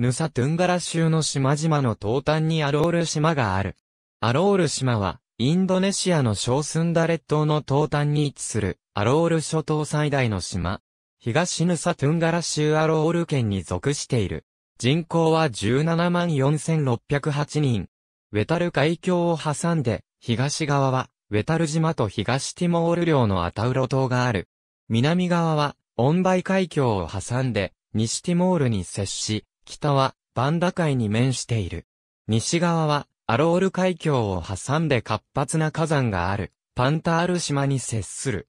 ヌサトゥンガラ州の島々の東端にアロール島がある。アロール島は、インドネシアの小スンダレ島の東端に位置する、アロール諸島最大の島。東ヌサトゥンガラ州アロール県に属している。人口は17万4608人。ウェタル海峡を挟んで、東側は、ウェタル島と東ティモール領のアタウロ島がある。南側は、オンバイ海峡を挟んで、西ティモールに接し、北はバンダ海に面している。西側はアロール海峡を挟んで活発な火山がある、パンタール島に接する。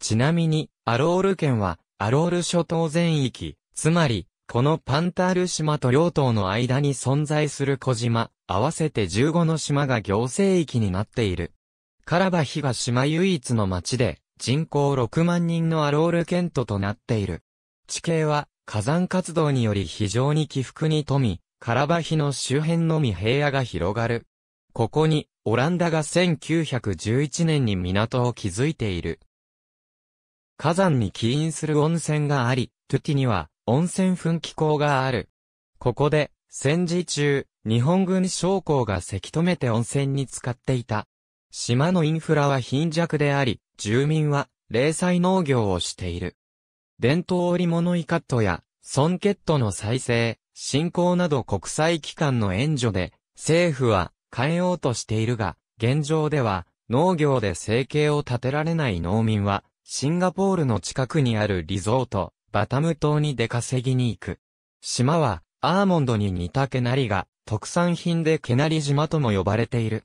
ちなみに、アロール県は、アロール諸島全域、つまり、このパンタール島と両島の間に存在する小島、合わせて15の島が行政域になっている。カラバヒが島唯一の町で、人口6万人のアロール県ととなっている。地形は、火山活動により非常に起伏に富み、カラバヒの周辺のみ平野が広がる。ここに、オランダが1911年に港を築いている。火山に起因する温泉があり、トゥティには温泉噴気口がある。ここで、戦時中、日本軍将校がせき止めて温泉に使っていた。島のインフラは貧弱であり、住民は、零細農業をしている。伝統織物イカットやソンケットの再生、振興など国際機関の援助で、政府は変えようとしているが、現状では農業で生計を立てられない農民は、シンガポールの近くにあるリゾート、バタム島に出稼ぎに行く。島は、アーモンドに似たケナリが、特産品でケナリ島とも呼ばれている。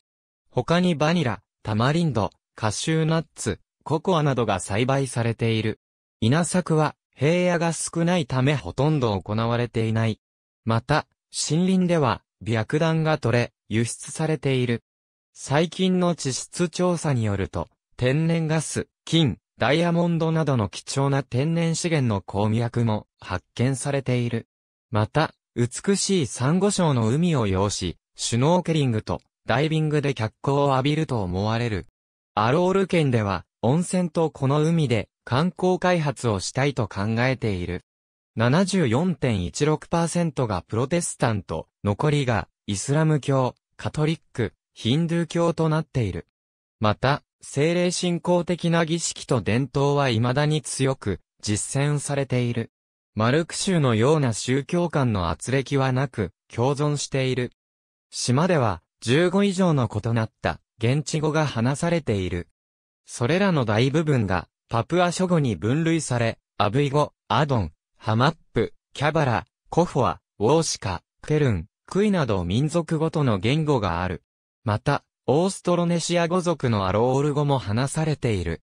他にバニラ、タマリンド、カシューナッツ、ココアなどが栽培されている。稲作は、平野が少ないためほとんど行われていない。また、森林では、白弾が取れ、輸出されている。最近の地質調査によると、天然ガス、金、ダイヤモンドなどの貴重な天然資源の鉱脈も発見されている。また、美しいサンゴ礁の海を要し、シュノーケリングとダイビングで脚光を浴びると思われる。アロール県では、温泉とこの海で観光開発をしたいと考えている。74.16%がプロテスタント、残りがイスラム教、カトリック、ヒンドゥー教となっている。また、精霊信仰的な儀式と伝統は未だに強く実践されている。マルク州のような宗教観の圧力はなく共存している。島では15以上の異なった現地語が話されている。それらの大部分がパプア諸語に分類され、アブイ語、アドン、ハマップ、キャバラ、コフォア、ウォーシカ、ケルン、クイなど民族ごとの言語がある。また、オーストロネシア語族のアロール語も話されている。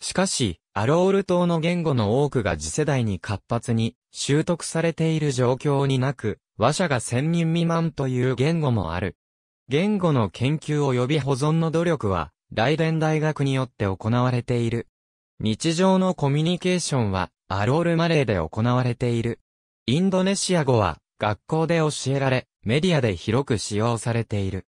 しかし、アロール島の言語の多くが次世代に活発に習得されている状況になく、話者が千人未満という言語もある。言語の研究及び保存の努力は、ライデン大学によって行われている。日常のコミュニケーションは、アロールマレーで行われている。インドネシア語は、学校で教えられ、メディアで広く使用されている。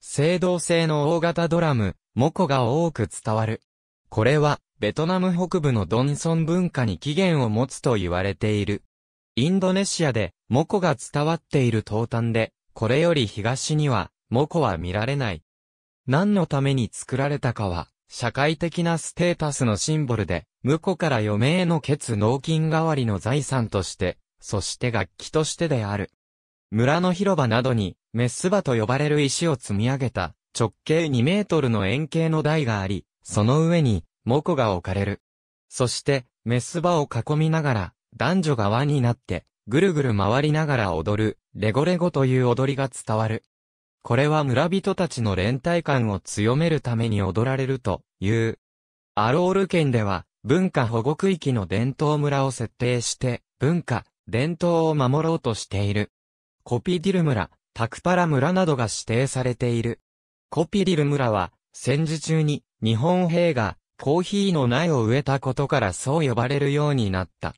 青銅製の大型ドラム、モコが多く伝わる。これは、ベトナム北部のドンソン文化に起源を持つと言われている。インドネシアで、モコが伝わっている東端で、これより東には、モコは見られない。何のために作られたかは、社会的なステータスのシンボルで、婿から嫁への血納金代わりの財産として、そして楽器としてである。村の広場などに、メス場と呼ばれる石を積み上げた、直径2メートルの円形の台があり、その上に、モコが置かれる。そして、メス場を囲みながら、男女が輪になって、ぐるぐる回りながら踊る、レゴレゴという踊りが伝わる。これは村人たちの連帯感を強めるために踊られるという。アロール県では文化保護区域の伝統村を設定して文化、伝統を守ろうとしている。コピディル村、タクパラ村などが指定されている。コピディル村は戦時中に日本兵がコーヒーの苗を植えたことからそう呼ばれるようになった。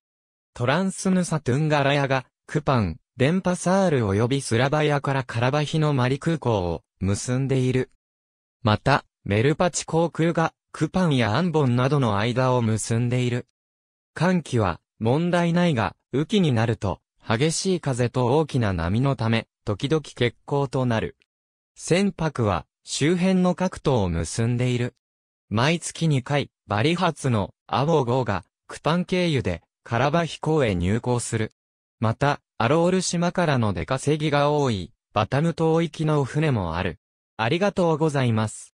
トランスヌサトゥンガラヤがクパン、電ンパサール及びスラバヤからカラバヒのマリ空港を結んでいる。また、メルパチ航空がクパンやアンボンなどの間を結んでいる。寒気は問題ないが、雨季になると激しい風と大きな波のため、時々欠航となる。船舶は周辺の各島を結んでいる。毎月2回、バリ発のアボ号がクパン経由でカラバヒ港へ入港する。また、アロール島からの出稼ぎが多い、バタム島行きの船もある。ありがとうございます。